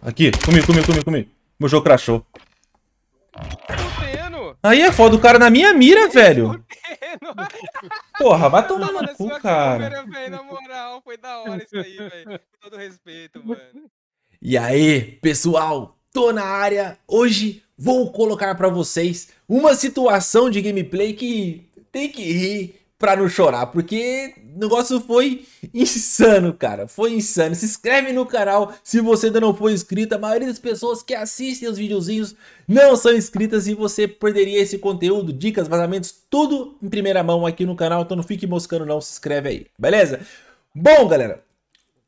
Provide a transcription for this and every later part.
Aqui, comigo, comigo, comigo, comigo. Meu jogo crashou. Aí é foda o cara na minha mira, velho. Porra, vai tomar no cu, cara. na moral, foi da hora isso aí, velho. todo respeito, mano. E aí, pessoal, tô na área. Hoje vou colocar para vocês uma situação de gameplay que tem que rir, pra não chorar, porque o negócio foi insano, cara. Foi insano. Se inscreve no canal se você ainda não for inscrito. A maioria das pessoas que assistem os videozinhos não são inscritas e você perderia esse conteúdo, dicas, vazamentos, tudo em primeira mão aqui no canal. Então não fique moscando, não. Se inscreve aí, beleza? Bom, galera.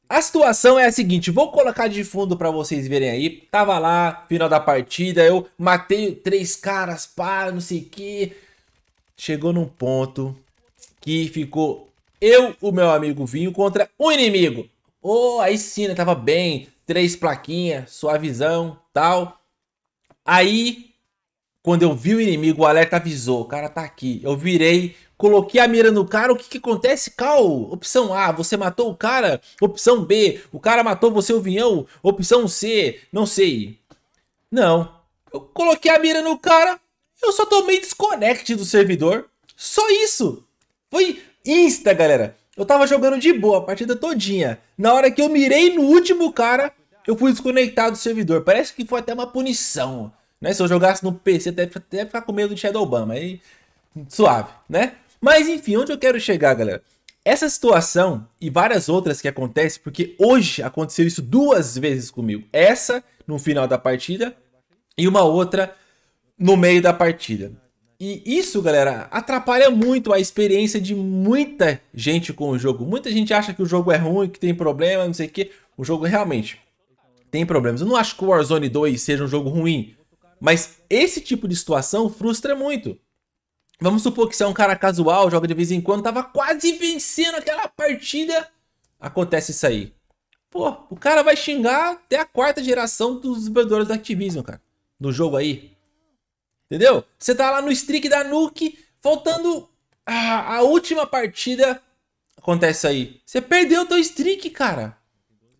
A situação é a seguinte, vou colocar de fundo para vocês verem aí. Tava lá, final da partida, eu matei três caras, pá, não sei o que. Chegou num ponto que ficou eu, o meu amigo Vinho, contra um inimigo. Oh, aí sim, né? Tava bem, três plaquinhas, suavizão, tal. Aí, quando eu vi o inimigo, o alerta avisou, o cara tá aqui. Eu virei, coloquei a mira no cara, o que que acontece, Cal? Opção A, você matou o cara. Opção B, o cara matou você, o Vinhão. Opção C, não sei. Não, eu coloquei a mira no cara, eu só tomei desconect do servidor. Só isso. Foi insta, galera. Eu tava jogando de boa a partida todinha. Na hora que eu mirei no último cara, eu fui desconectado do servidor. Parece que foi até uma punição. Né? Se eu jogasse no PC, até, até ficar com medo de Shadowban, mas aí, suave, né? Mas enfim, onde eu quero chegar, galera? Essa situação e várias outras que acontecem, porque hoje aconteceu isso duas vezes comigo. Essa no final da partida e uma outra no meio da partida. E isso, galera, atrapalha muito a experiência de muita gente com o jogo. Muita gente acha que o jogo é ruim, que tem problema, não sei o quê. O jogo realmente tem problemas. Eu não acho que o Warzone 2 seja um jogo ruim, mas esse tipo de situação frustra muito. Vamos supor que você é um cara casual, joga de vez em quando, tava quase vencendo aquela partida, acontece isso aí. Pô, o cara vai xingar até a quarta geração dos desenvolvedores da Activision, cara. No jogo aí, Entendeu? Você tá lá no streak da Nuke, faltando a, a última partida. Acontece aí. Você perdeu o teu streak, cara.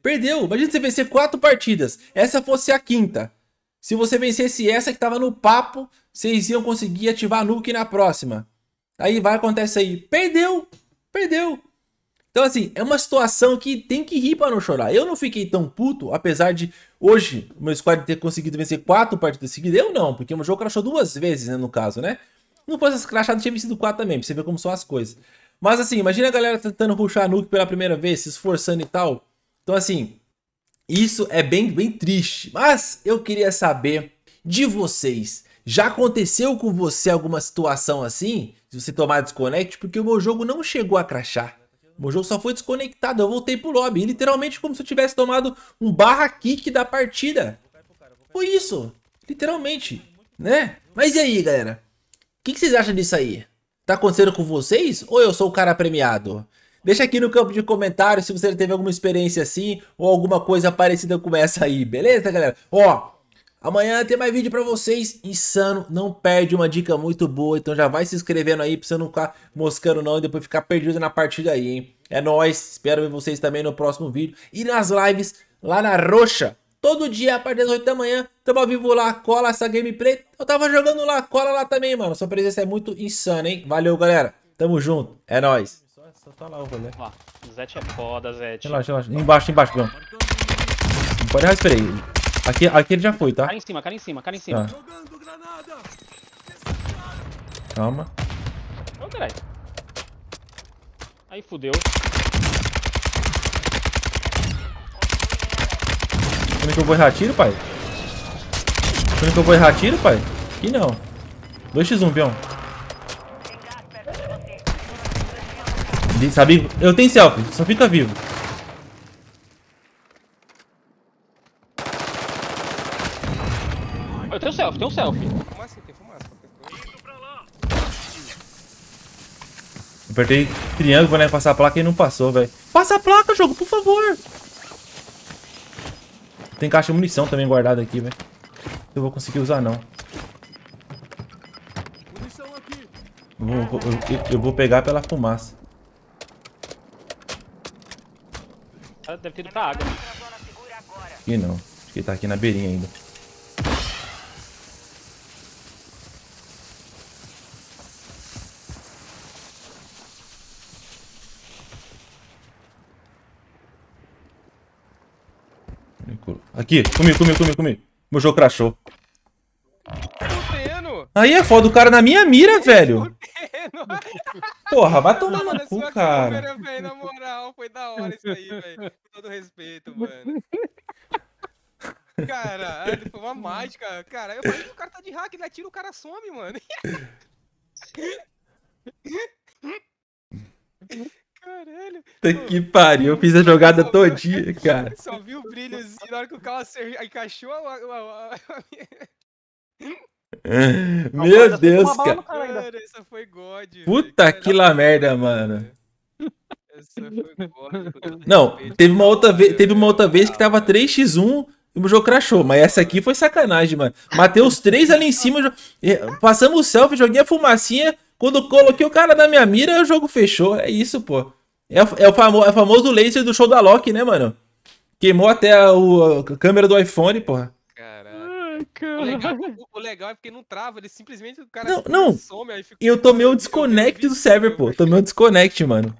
Perdeu. Imagina você vencer quatro partidas. Essa fosse a quinta. Se você vencesse essa que tava no papo, vocês iam conseguir ativar a Nuke na próxima. Aí vai, acontece aí. Perdeu. Perdeu. Então, assim, é uma situação que tem que rir para não chorar. Eu não fiquei tão puto, apesar de hoje o meu squad ter conseguido vencer quatro partidas seguidas. Eu não, porque o meu jogo crachou duas vezes, né, no caso, né? Não fosse crashado, tinha vencido quatro também, pra você ver como são as coisas. Mas, assim, imagina a galera tentando puxar a nuke pela primeira vez, se esforçando e tal. Então, assim, isso é bem, bem triste. Mas eu queria saber de vocês. Já aconteceu com você alguma situação assim? Se você tomar desconect? Porque o meu jogo não chegou a crachar? O Mojo só foi desconectado, eu voltei pro lobby. Literalmente como se eu tivesse tomado um barra kick da partida. Foi isso, literalmente, né? Mas e aí, galera? O que, que vocês acham disso aí? Tá acontecendo com vocês ou eu sou o cara premiado? Deixa aqui no campo de comentários se você teve alguma experiência assim ou alguma coisa parecida com essa aí, beleza, galera? Ó, Amanhã tem mais vídeo para vocês, insano, não perde uma dica muito boa, então já vai se inscrevendo aí pra você não ficar moscando não e depois ficar perdido na partida aí, hein? É nóis, espero ver vocês também no próximo vídeo e nas lives lá na Roxa, todo dia a partir das 8 da manhã, tamo ao vivo lá, cola essa gameplay, eu tava jogando lá, cola lá também, mano, sua presença é muito insana, hein? Valeu, galera, tamo junto, é nóis. Só tá lá o rolê. Ó, Zete é foda, Zete. Relaxa, relaxa, embaixo, embaixo, Bruno. Não pode aí. Aqui, aqui ele já foi, tá? Cara em cima, cara em cima, cara em cima. Tá. Calma. Ô, caralho. Aí fudeu. Como é que eu vou errar tiro, pai? Como é que eu vou errar tiro, pai? Aqui não. 2x1, Bion. Sabe? Eu tenho selfie, só fica vivo. selfie, tem um selfie. Fumaça, tem fumaça. Apertei triângulo, né? Passar a placa e não passou, velho. Passa a placa, jogo, por favor. Tem caixa de munição também guardada aqui, velho. Eu vou conseguir usar, não. aqui. eu, eu, eu, vou pegar pela fumaça. Deve ter ido pra água. Aqui não. Acho que ele tá aqui na beirinha ainda. Aqui, comi, comi, comi, comi. Meu jogo crashou. Aí é foda o cara na minha mira, velho. Porra, vai tomar no cu, cara. na moral, foi da hora isso aí, velho. todo respeito, mano. Caralho, foi uma mágica. Cara, eu falei que o cara tá de hack, ele atira o cara some, mano. Puta que pariu, eu fiz a jogada só todinha, viu, cara. Só vi o brilhozinho na hora que o carro encaixou a... a, a... Meu Deus, cara. cara. Essa foi God. Puta que lá merda, mano. Não, teve uma outra vez, teve uma outra vez que tava 3x1 e o jogo crashou, mas essa aqui foi sacanagem, mano. Matei os três ali em cima, passamos o selfie, joguei a fumacinha. Quando coloquei o cara na minha mira, o jogo fechou. É isso, pô. É o, é o, famo, é o famoso laser do show da Loki, né, mano? Queimou até a, o, a câmera do iPhone, porra. Caraca. o, legal, o legal, é porque não trava, ele simplesmente o cara não, não. some. Aí fica... Eu tomei o um desconnect do server, pô. Tomei o um desconnect, mano.